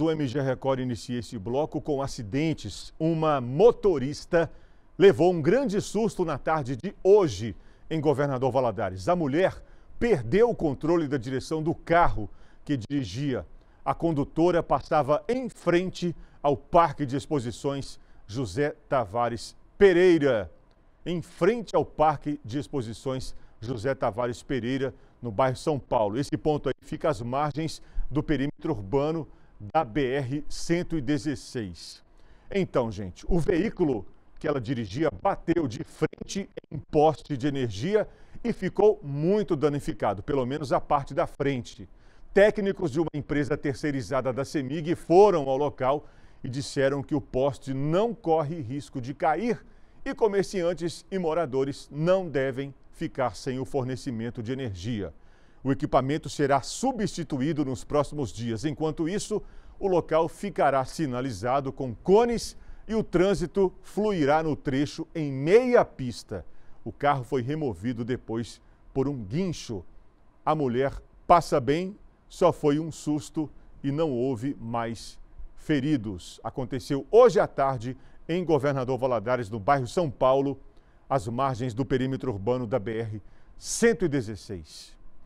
do MG Record inicia esse bloco com acidentes. Uma motorista levou um grande susto na tarde de hoje em Governador Valadares. A mulher perdeu o controle da direção do carro que dirigia. A condutora passava em frente ao Parque de Exposições José Tavares Pereira. Em frente ao Parque de Exposições José Tavares Pereira, no bairro São Paulo. Esse ponto aí fica às margens do perímetro urbano da BR-116. Então, gente, o veículo que ela dirigia bateu de frente em poste de energia e ficou muito danificado, pelo menos a parte da frente. Técnicos de uma empresa terceirizada da CEMIG foram ao local e disseram que o poste não corre risco de cair e comerciantes e moradores não devem ficar sem o fornecimento de energia. O equipamento será substituído nos próximos dias. Enquanto isso, o local ficará sinalizado com cones e o trânsito fluirá no trecho em meia pista. O carro foi removido depois por um guincho. A mulher passa bem, só foi um susto e não houve mais feridos. Aconteceu hoje à tarde em Governador Valadares, no bairro São Paulo, às margens do perímetro urbano da BR 116.